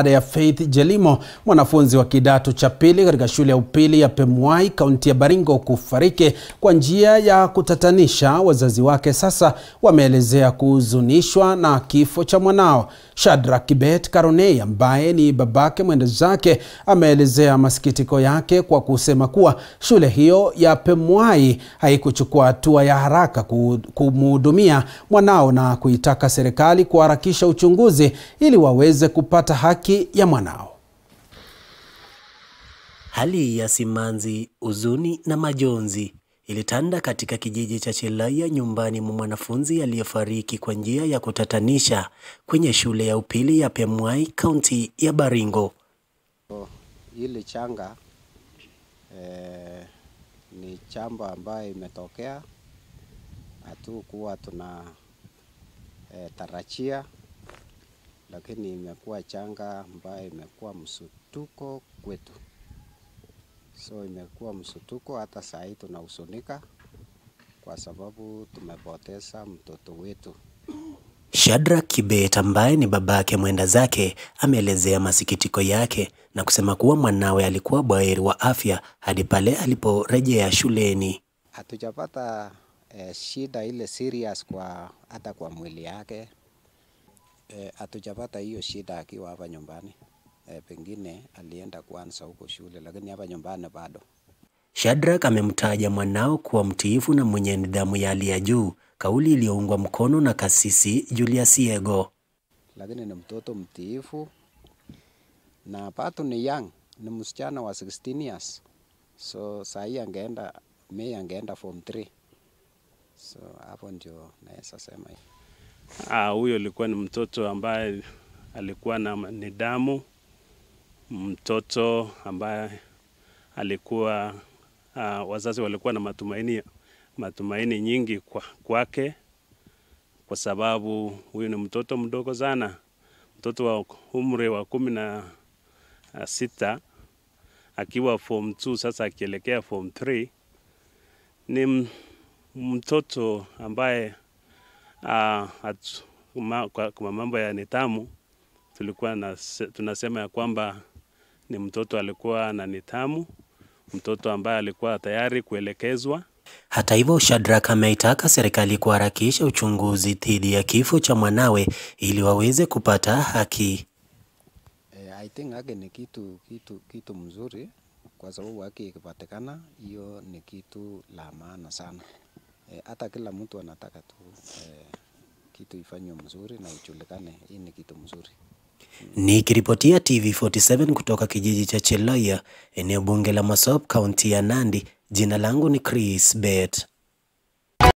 ada ya Faith Jelimo, mwanafunzi wa kidato cha pili katika shule ya upili ya Pemwai, kaunti ya Baringo, kufariki kwa njia ya kutatanisha. Wazazi wake sasa wameelezea kuhuzunishwa na kifo cha mwanao. Shadrack Kibet Karonei, ambaye ni babake mwende zake, ameelezea masikitiko yake kwa kusema kuwa shule hiyo ya Pemwai haikuchukua hatua ya haraka kumhudumia mwanao na kuitaka serikali kuharakisha uchunguzi ili waweze kupata haki haki ya mwanao. Hali ya simanzi, huzuni na majonzi ilitanda katika kijiji cha Chelaia nyumbani mwa mwanafunzi aliyefariki kwa njia ya kutatanisha kwenye shule ya upili ya Pemwai, kaunti ya Baringo. Oh, ili changa eh, ni chambo ambayo imetokea, hatukuwa tuna eh, tarachia lakini imekuwa changa ambayo imekuwa msutuko kwetu, so imekuwa msutuko. Hata saa hii tunahusunika kwa sababu tumepoteza mtoto wetu. Shadrack Kibet ambaye ni babake mwenda zake ameelezea masikitiko yake na kusema kuwa mwanawe alikuwa bwaheri wa afya hadi pale aliporejea shuleni. Hatujapata eh, shida ile serious kwa hata kwa mwili yake Eh, hatujapata e, hiyo shida akiwa hapa nyumbani e, pengine alienda kuanza huko shule, lakini hapa nyumbani bado. Shadrack amemtaja mwanao kuwa mtiifu na mwenye nidhamu ya hali ya juu, kauli iliyoungwa mkono na kasisi Julius Yego. Lakini ni mtoto mtiifu na pato ni young, ni msichana wa 16 years, so sahii angeenda Mei angeenda form 3 so hapo ndio naweza sema hivyo. Ah, huyo alikuwa ni mtoto ambaye alikuwa na nidhamu, mtoto ambaye alikuwa aa, ah, wazazi walikuwa na matumaini, matumaini nyingi kwake kwa, kwa sababu huyu ni mtoto mdogo sana, mtoto wa umri wa kumi na ah, sita akiwa form 2 sasa akielekea form 3 ni mtoto ambaye uh, kwa mambo ya nidhamu tulikuwa na, tunasema ya kwamba ni mtoto alikuwa na nidhamu, mtoto ambaye alikuwa tayari kuelekezwa. Hata hivyo, Shadrack ameitaka serikali kuharakisha uchunguzi dhidi ya kifo cha mwanawe ili waweze kupata haki. Eh, I think age ni kitu, kitu, kitu mzuri kwa sababu haki ikipatikana, hiyo ni kitu la maana sana. Eh, hata kila mtu anataka tu e, kitu ifanywe mzuri na ijulikane hii ni kitu mzuri. Nikiripotia TV47 kutoka kijiji cha Cheloya, eneo bunge la Masop, kaunti ya Nandi, jina langu ni Chris Bet.